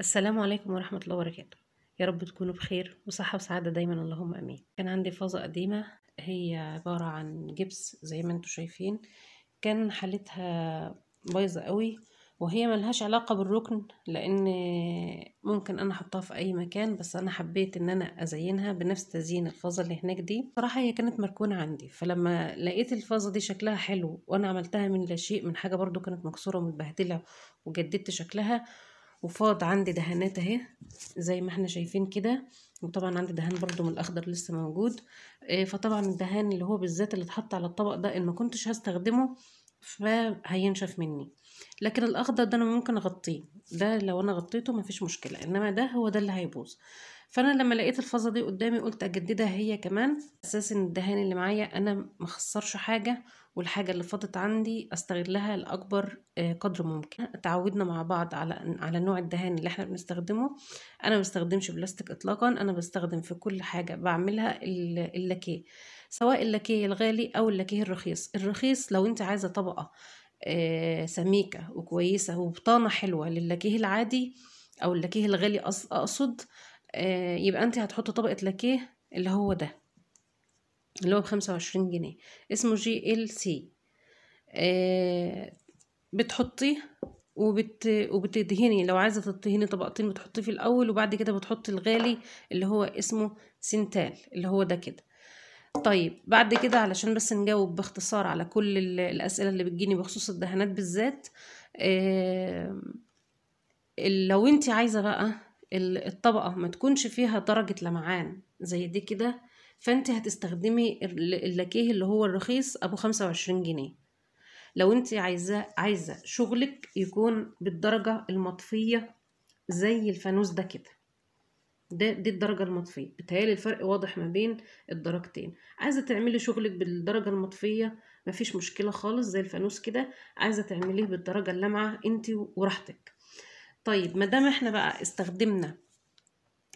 السلام عليكم ورحمة الله وبركاته يا رب تكونوا بخير وصحة وسعادة دايما اللهم أمين كان عندي فازة قديمة هي عبارة عن جبس زي ما انتم شايفين كان حالتها بايظة قوي وهي ملهاش علاقة بالركن لأن ممكن أنا أحطها في أي مكان بس أنا حبيت إن أنا أزينها بنفس تزيين الفازة اللي هناك دي صراحة هي كانت مركونة عندي فلما لقيت الفازة دي شكلها حلو وأنا عملتها من لا شيء من حاجة برضو كانت مكسورة ومتبهدلة وجددت شكلها وفاض عندي دهانات اهي زي ما احنا شايفين كده وطبعا عندي دهان برضو من الاخضر لسه موجود آه، فطبعا الدهان اللي هو بالذات اللي اتحط على الطبق ده ان ما كنتش هستخدمه فهينشف مني لكن الاخضر ده انا ممكن اغطيه ده لو انا غطيته مفيش مشكله انما ده هو ده اللي هيبوظ فانا لما لقيت الفازه دي قدامي قلت اجددها هي كمان اساس ان الدهان اللي معايا انا مخسرش حاجه والحاجة اللي فاضت عندي استغلها لأكبر آه، قدر ممكن اتعودنا مع بعض على على نوع الدهان اللي احنا بنستخدمه انا بستخدمش بلاستيك اطلاقا انا بستخدم في كل حاجة بعملها اللاكيه سواء اللاكيه الغالي او اللاكيه الرخيص الرخيص لو انت عايزة طبقة آه، سميكة وكويسة وبطانة حلوة للاكيه العادي او اللاكيه الغالي اقصد آه، يبقى انت هتحط طبقة لاكيه اللي هو ده اللي هو بخمسة وعشرين جنيه اسمه جي ال سي آه، بتحطيه وبت... وبتدهني لو عايزة تدهني طبقتين بتحطيه في الأول وبعد كده بتحطي الغالي اللي هو اسمه سنتال اللي هو ده كده طيب بعد كده علشان بس نجاوب باختصار على كل الأسئلة اللي بتجيني بخصوص الدهانات بالذات آه لو انت عايزة بقى الطبقة ما تكونش فيها درجة لمعان زي دي كده فانت هتستخدمي اللاكيه اللي هو الرخيص ابو خمسة وعشرين جنيه لو انت عايزة عايزة شغلك يكون بالدرجة المطفية زي الفانوس ده كده ده دي الدرجة المطفية بتهيالي الفرق واضح ما بين الدرجتين عايزة تعملي شغلك بالدرجة المطفية مفيش مشكلة خالص زي الفانوس كده عايزة تعمليه بالدرجة اللامعة انت وراحتك طيب مادام احنا بقى استخدمنا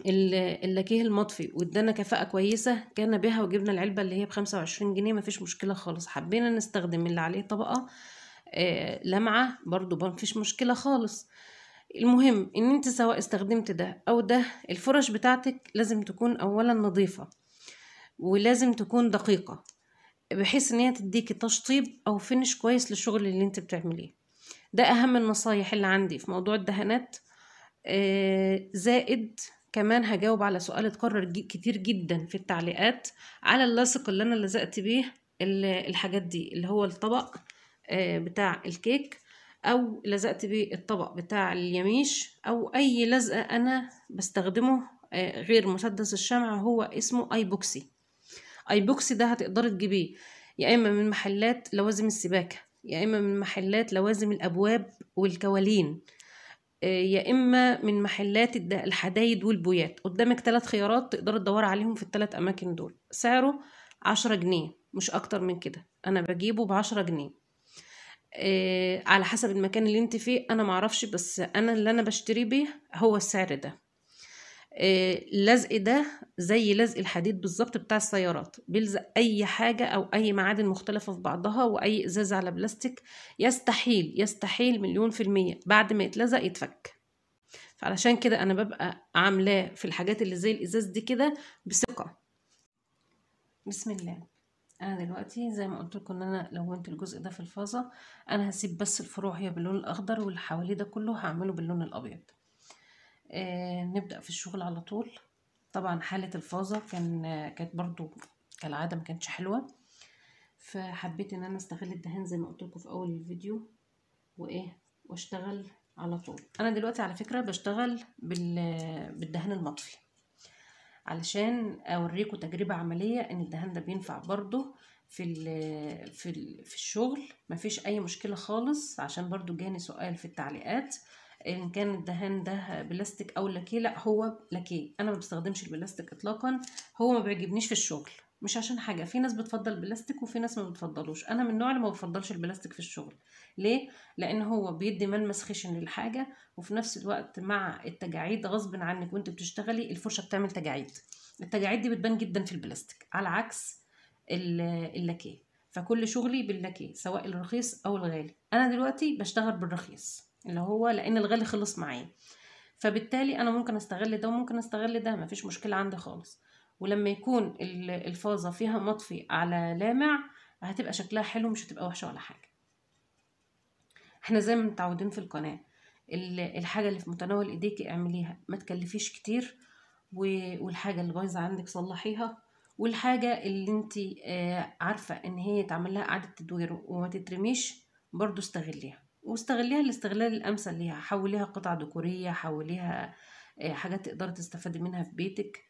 اللاكيه المطفي وادانا كفاءة كويسة كان بها وجبنا العلبة اللي هي بخمسة وعشرين جنيه مفيش مشكلة خالص حبينا نستخدم اللي عليه طبقة آه، لمعة برضو مفيش مشكلة خالص المهم ان انت سواء استخدمت ده او ده الفرش بتاعتك لازم تكون اولا نظيفة ولازم تكون دقيقة بحيث ان هي تديكي تشطيب او فينش كويس للشغل اللي انت بتعمليه ده اهم النصايح اللي عندي في موضوع الدهانات آه، زائد كمان هجاوب على سؤال اتكرر كتير جدا في التعليقات على اللاصق اللي انا لزقت بيه الحاجات دي اللي هو الطبق آه، بتاع الكيك او لزقت بيه الطبق بتاع اليميش او اي لزقه انا بستخدمه آه، غير مسدس الشمع هو اسمه ايبوكسي ايبوكسي ده هتقدري تجيبيه يا اما من محلات لوازم السباكه يا اما من محلات لوازم الابواب والكوالين آه، يا اما من محلات الحدايد والبويات قدامك ثلاث خيارات تقدر تدور عليهم في الثلاث اماكن دول سعره عشرة جنيه مش اكتر من كده انا بجيبه بعشرة جنيه آه، على حسب المكان اللي انت فيه انا معرفش بس انا اللي انا بشتري بيه هو السعر ده اللزق آه، ده زي لزق الحديد بالظبط بتاع السيارات بيلزق اي حاجه او اي معادن مختلفه في بعضها واي ازاز على بلاستيك يستحيل يستحيل مليون في الميه بعد ما يتلزق يتفك فعلشان كده انا ببقى عاملاه في الحاجات اللي زي الازاز دي كده بثقه بسم الله انا دلوقتي زي ما قلت لكم ان انا لونت الجزء ده في الفازه انا هسيب بس الفروع هي باللون الاخضر واللي حواليه ده كله هعمله باللون الابيض آه، نبدأ في الشغل على طول طبعا حالة الفاظة كان كانت برضو كالعادة ما كانتش حلوة فحبيت ان انا استغل الدهان زي ما قلت لكم في اول الفيديو وايه واشتغل على طول انا دلوقتي على فكرة بشتغل بال... بالدهان المطفي علشان اوريكم تجربة عملية ان الدهان ده بينفع برضو في الـ في الـ في الشغل مفيش اي مشكله خالص عشان برضو جاني سؤال في التعليقات ان كان الدهان ده بلاستيك او لاكيه لا هو لاكيه انا ما بستخدمش البلاستيك اطلاقا هو ما بيعجبنيش في الشغل مش عشان حاجه في ناس بتفضل بلاستيك وفي ناس ما بتفضلوش انا من النوع اللي ما بفضلش البلاستيك في الشغل ليه لان هو بيدي ملمس خشن للحاجه وفي نفس الوقت مع التجاعيد غصب عنك وانت بتشتغلي الفرشه بتعمل تجاعيد التجاعيد دي بتبان جدا في البلاستيك على عكس اللاكيه فكل شغلي باللاكيه سواء الرخيص او الغالي انا دلوقتي بشتغل بالرخيص اللي هو لان الغالي خلص معايا فبالتالي انا ممكن استغل ده وممكن استغل ده مفيش مشكله عندي خالص ولما يكون الفازه فيها مطفي على لامع هتبقى شكلها حلو مش هتبقى وحشه ولا حاجه احنا زي ما متعودين في القناه الحاجه اللي في متناول ايديكي اعمليها ما تكلفيش كتير والحاجه اللي بايظه عندك صلحيها والحاجه اللي انت آه، عارفه ان هي تعمل لها اعاده تدوير وما تترميش برضو استغليها واستغليها الاستغلال الامثل ليها حوليها قطع ديكوريه حوليها آه، حاجات تقدري تستفادي منها في بيتك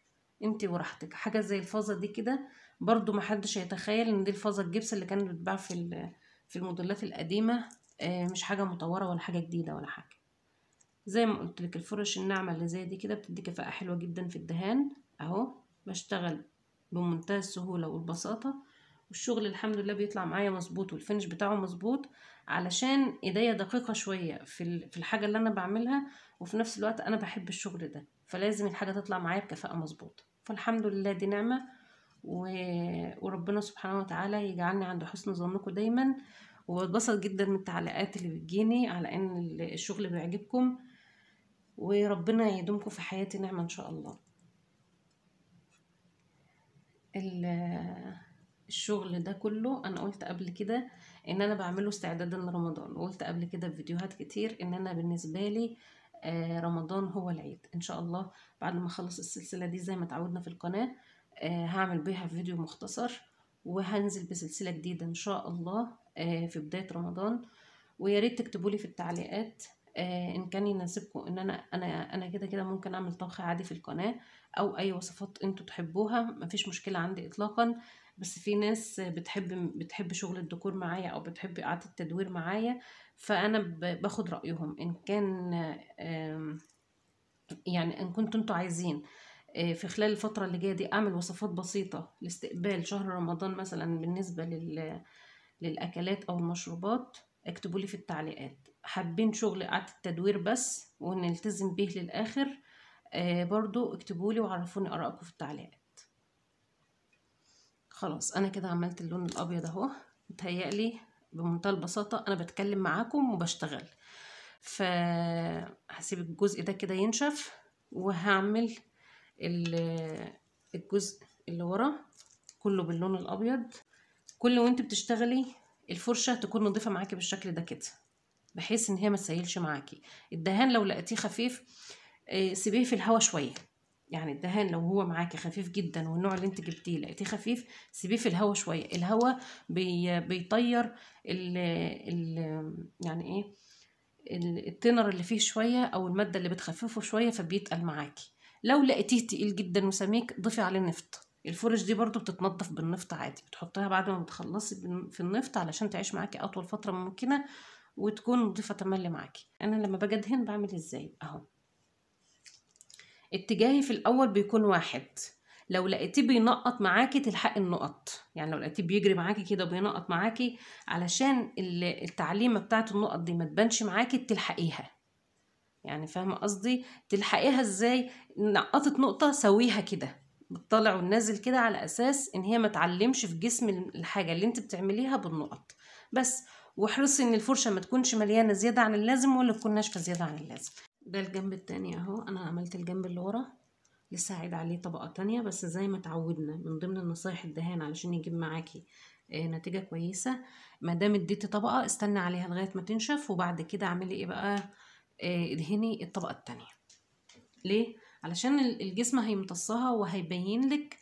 انت وراحتك حاجه زي الفازه دي كده برضو محدش هيتخيل ان دي الفازه الجبس اللي كانت بتتباع في في الموديلات القديمه آه، مش حاجه مطوره ولا حاجه جديده ولا حاجه زي ما قلت لك الفرش الناعمه اللي زي دي كده بتدي كفاءه حلوه جدا في الدهان اهو بشتغل بمنتهى السهوله والبساطه والشغل الحمد لله بيطلع معايا مظبوط والفينش بتاعه مظبوط علشان ايديا دقيقه شويه في في الحاجه اللي انا بعملها وفي نفس الوقت انا بحب الشغل ده فلازم الحاجه تطلع معايا بكفاءه مظبوطه فالحمد لله دي نعمه و... وربنا سبحانه وتعالى يجعلني عند حسن ظنكم دايما وبتبسط جدا من التعليقات اللي بتجيني على ان الشغل بيعجبكم وربنا يدومكم في حياتي نعمه ان شاء الله الشغل ده كله انا قلت قبل كده ان انا بعمله استعدادا لرمضان وقلت قبل كده في فيديوهات كتير ان انا بالنسبه لي آه، رمضان هو العيد ان شاء الله بعد ما اخلص السلسله دي زي ما اتعودنا في القناه آه، هعمل بيها فيديو مختصر وهنزل بسلسله جديده ان شاء الله آه، في بدايه رمضان ويا ريت تكتبوا لي في التعليقات ان كان يناسبكم ان انا انا انا كده كده ممكن اعمل طبخ عادي في القناه او اي وصفات انتوا تحبوها مفيش مشكله عندي اطلاقا بس في ناس بتحب بتحب شغل الديكور معايا او بتحب اعاده التدوير معايا فانا باخد رايهم ان كان آمم، يعني ان كنتوا انتوا عايزين آه، في خلال الفتره اللي جايه دي اعمل وصفات بسيطه لاستقبال شهر رمضان مثلا بالنسبه لل للاكلات او المشروبات اكتبوا لي في التعليقات حابين شغل اعاده التدوير بس ونلتزم بيه للاخر آه، برضو اكتبوا لي وعرفوني ارائكم في التعليقات خلاص انا كده عملت اللون الابيض اهو متهيألي بمنتهى البساطة انا بتكلم معاكم وبشتغل ف هسيب الجزء ده كده ينشف وهعمل الجزء اللي ورا كله باللون الابيض كل وانت بتشتغلي الفرشة تكون نظيفة معاكي بالشكل ده كده بحيث ان هي ما تسيلش معاكي الدهان لو لقيتيه خفيف آه، سيبيه في الهوا شويه يعني الدهان لو هو معاكي خفيف جدا والنوع اللي انت جبتيه لقيتيه خفيف سيبيه في الهواء شويه الهواء بي بيطير ال يعني ايه التنر اللي فيه شويه او الماده اللي بتخففه شويه فبيتقل معاكي لو لقيتيه تقيل جدا وسميك ضيفي عليه نفط الفرش دي برضو بتتنضف بالنفط عادي بتحطيها بعد ما بتخلصي في النفط علشان تعيش معاكي اطول فتره ممكنه وتكون نضيفه تملي معاكي انا لما بجدهن بعمل ازاي اهو اتجاهي في الأول بيكون واحد لو لقيتيه بينقط معاكي تلحقي النقط يعني لو لقيتيه بيجري معاكي كده وبينقط معاكي علشان التعليمه بتاعه النقط دي ما تبانش معاكي تلحقيها يعني فاهمه قصدي تلحقيها ازاي نقطت نقطه سويها كده بتطلع وننزل كده على اساس ان هي ما تعلمش في جسم الحاجه اللي انت بتعمليها بالنقط بس واحرصي ان الفرشه ما تكونش مليانه زياده عن اللازم ولا تكون ناشفه زياده عن اللازم ده الجنب التاني اهو انا عملت الجنب اللي ورا لسه عايزه عليه طبقة تانية بس زي ما اتعودنا من ضمن النصايح الدهان علشان يجيب معاكي آه، نتيجة كويسة دام اديتي طبقة استنى عليها لغاية ما تنشف وبعد كده اعملي ايه بقى آه، ادهني الطبقة التانية ليه؟ علشان الجسم هيمتصها وهيبين لك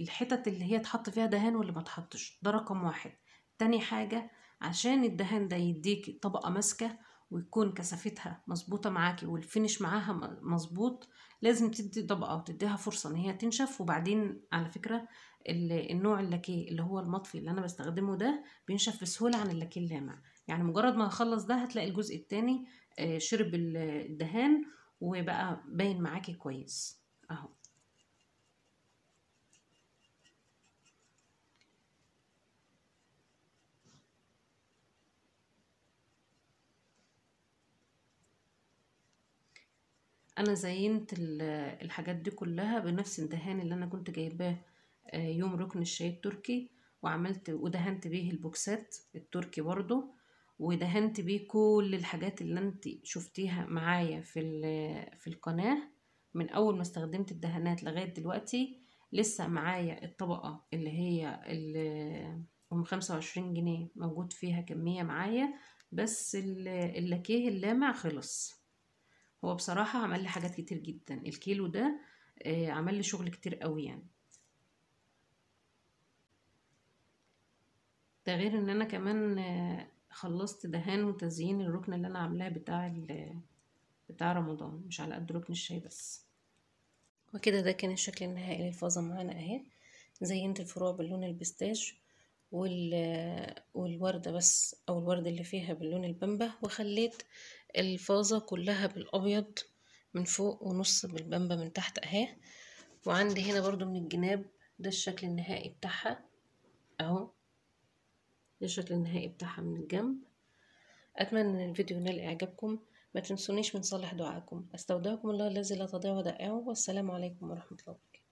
الحتت اللي هي اتحط فيها دهان واللي ما اتحطش ده رقم واحد تاني حاجة عشان الدهان ده يديك طبقة ماسكة وتكون كثافتها مظبوطه معاكي والفينش معاها مظبوط لازم تدي طبقه وتديها فرصه ان هي تنشف وبعدين على فكره النوع اللاكيه اللي هو المطفي اللي انا بستخدمه ده بينشف بسهوله عن اللاكيه اللامع يعني مجرد ما اخلص ده هتلاقي الجزء التاني آه، شرب الدهان وبقى باين معاكي كويس اهو انا زينت الحاجات دي كلها بنفس الدهان اللي انا كنت جايباه آه، يوم ركن الشاي التركي وعملت ودهنت بيه البوكسات التركي برضو ودهنت بيه كل الحاجات اللي انت شفتيها معايا في في القناه من اول ما استخدمت الدهانات لغايه دلوقتي لسه معايا الطبقه اللي هي ام 25 جنيه موجود فيها كميه معايا بس اللاكيه اللامع خلص هو بصراحة عمل لي حاجات كتير جدا الكيلو ده آه، عمل لي شغل كتير قوي يعني ده غير ان انا كمان آه، خلصت دهان وتزيين الركن اللي انا عاملاه بتاع بتاع رمضان مش على قد ركن الشاي بس وكده ده كان الشكل النهائي للفازة معانا اهي زينت الفروع باللون البستاج وال... آه، والوردة بس او الوردة اللي فيها باللون البنبه وخليت الفازة كلها بالأبيض من فوق ونص بالبمبة من تحت اهي وعندي هنا برضو من الجناب ده الشكل النهائي بتاعها اهو ده الشكل النهائي بتاعها من الجنب اتمنى ان الفيديو نال اعجابكم ما تنسونيش من صالح دعائكم استودعكم الله الذي لا تضيع ودائعه والسلام عليكم ورحمه الله وبركاته